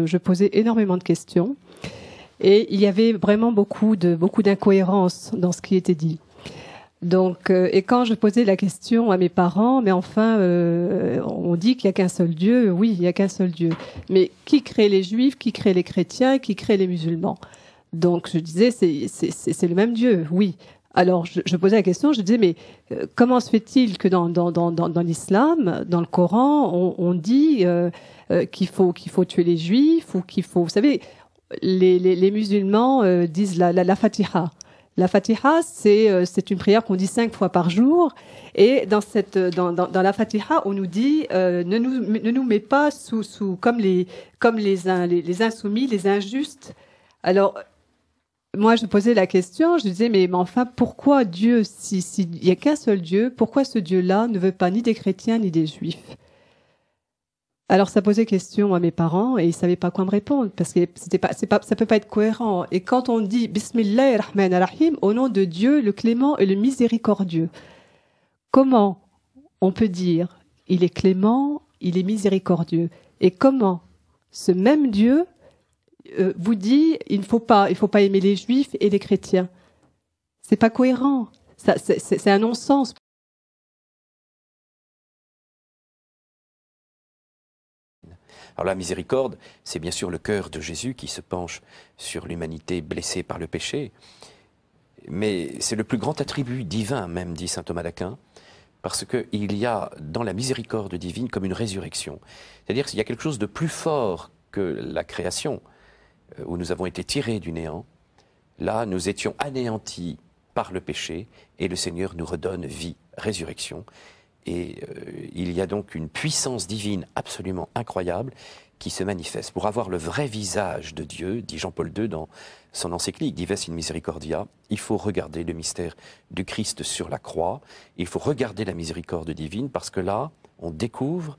Euh, je posais énormément de questions et il y avait vraiment beaucoup de beaucoup d'incohérences dans ce qui était dit. Donc, euh, et quand je posais la question à mes parents, mais enfin, euh, on dit qu'il n'y a qu'un seul Dieu. Oui, il n'y a qu'un seul Dieu. Mais qui crée les Juifs Qui crée les chrétiens Qui crée les musulmans Donc, je disais, c'est le même Dieu. Oui, alors, je, posais la question, je disais, mais euh, comment se fait-il que dans, l'islam, dans le Coran, on, dit euh, euh, qu'il faut, qu'il faut tuer les juifs ou qu'il faut... Vous savez, les, musulmans disent la, la, la fatiha. La fatiha, c'est c'est une prière qu'on dit cinq fois par jour. Et dans, cette, dans, dans, la fatiha, on nous dit ne, nous, ne nous met pas sous, sous comme, les, comme les insoumis, les injustes. Alors, moi, je posais la question, je disais, mais, enfin, pourquoi Dieu, s'il n'y a qu'un seul Dieu, pourquoi ce Dieu-là ne veut pas ni des chrétiens ni des juifs Alors, ça posait question à mes parents et ils ne savaient pas quoi me répondre parce que c'était pas, pas, ça peut pas être cohérent. Et quand on dit Bismillah Rahman au nom de Dieu, le clément et le miséricordieux, comment on peut dire il est clément, il est miséricordieux Et comment ce même Dieu euh, vous dit il ne faut pas, il faut pas aimer les juifs et les chrétiens. C'est pas cohérent. C'est un non-sens. Alors la miséricorde, c'est bien sûr le cœur de Jésus qui se penche sur l'humanité blessée par le péché, mais c'est le plus grand attribut divin même, dit saint Thomas d'Aquin, parce qu'il y a dans la miséricorde divine comme une résurrection. C'est-à-dire qu'il y a quelque chose de plus fort que la création, euh, où nous avons été tirés du néant, là, nous étions anéantis par le péché, et le Seigneur nous redonne vie, résurrection. Et euh, il y a donc une puissance divine absolument incroyable qui se manifeste. Pour avoir le vrai visage de Dieu, dit Jean-Paul II dans son encyclique Dives in Misericordia, il faut regarder le mystère du Christ sur la croix, il faut regarder la miséricorde divine, parce que là, on découvre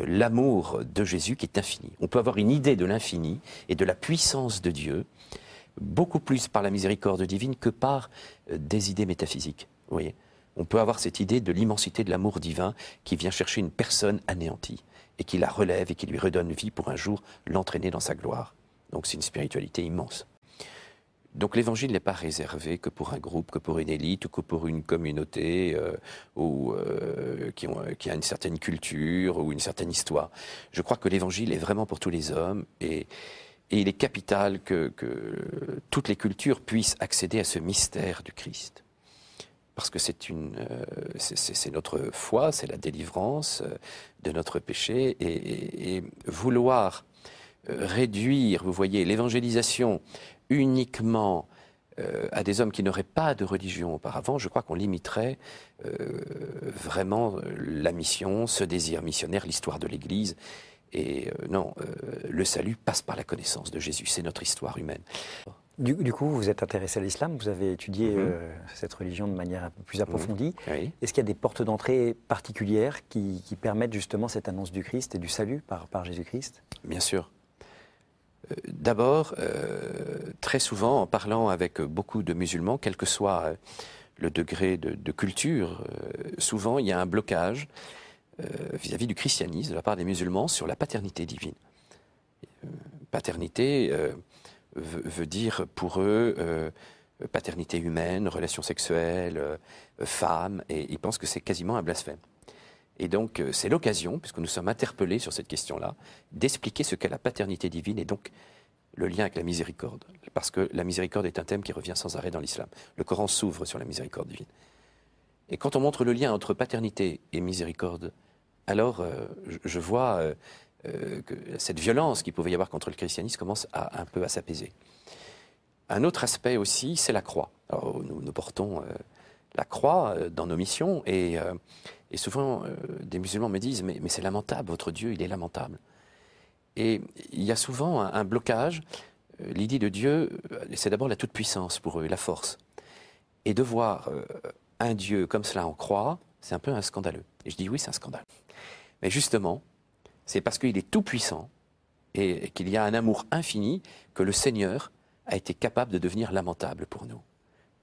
euh, l'amour de Jésus qui est infini. On peut avoir une idée de l'infini et de la puissance de Dieu beaucoup plus par la miséricorde divine que par euh, des idées métaphysiques. Vous voyez on peut avoir cette idée de l'immensité de l'amour divin qui vient chercher une personne anéantie et qui la relève et qui lui redonne vie pour un jour l'entraîner dans sa gloire. Donc c'est une spiritualité immense. Donc l'évangile n'est pas réservé que pour un groupe, que pour une élite ou que pour une communauté euh, ou, euh, qui, ont, euh, qui, a une certaine culture ou une certaine histoire. Je crois que l'évangile est vraiment pour tous les hommes et, il est capital que, toutes les cultures puissent accéder à ce mystère du Christ. Parce que c'est notre foi, c'est la délivrance de notre péché et, et vouloir réduire, vous voyez, l'évangélisation uniquement euh, à des hommes qui n'auraient pas de religion auparavant, je crois qu'on limiterait euh, vraiment euh, la mission, ce désir missionnaire, l'histoire de l'Église. Et non, le salut passe par la connaissance de Jésus, c'est notre histoire humaine. Du, coup, vous êtes intéressé à l'islam, vous avez étudié mm-hmm. cette religion de manière un peu plus approfondie. Mm-hmm. Est-ce qu'il y a des portes d'entrée particulières qui, qui, permettent justement cette annonce du Christ et du salut par, par Jésus-Christ Bien sûr. D'abord, euh, très souvent, en parlant avec beaucoup de musulmans, quel que soit euh, le degré de, culture, euh, souvent il y a un blocage vis-à-vis du christianisme de la part des musulmans sur la paternité divine. Paternité veut, veut, dire pour eux paternité humaine, relations sexuelles, femme, et ils pensent que c'est quasiment un blasphème. Et donc, euh, c'est l'occasion, puisque nous sommes interpellés sur cette question-là, d'expliquer ce qu'est la paternité divine et donc le lien avec la miséricorde. Parce que la miséricorde est un thème qui revient sans arrêt dans l'islam. Le Coran s'ouvre sur la miséricorde divine. Et quand on montre le lien entre paternité et miséricorde, alors euh, je vois euh, que cette violence qu'il pouvait y avoir contre le christianisme commence à, un peu à s'apaiser. Un autre aspect aussi, c'est la croix. Alors, nous, nous portons la croix dans nos missions et et souvent, euh, des musulmans me disent Mais, c'est lamentable, votre Dieu, il est lamentable. Et il y a souvent un, blocage. Euh, l'idée de Dieu, euh, c'est d'abord la toute-puissance pour eux, la force. Et de voir un Dieu comme cela en croit, c'est un peu un scandaleux. Et je dis oui, c'est un scandale. Mais justement, c'est parce qu'il est tout-puissant et, et qu'il y a un amour infini que le Seigneur a été capable de devenir lamentable pour nous,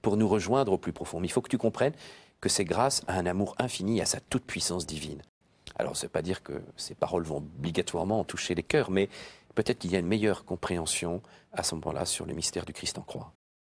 pour nous rejoindre au plus profond. Mais il faut que tu comprennes que c'est grâce à un amour infini, à sa toute-puissance divine. Alors, ce n'est pas dire que ces paroles vont obligatoirement toucher les cœurs, mais peut-être qu'il y a une meilleure compréhension à ce moment-là sur le mystère du Christ en croix.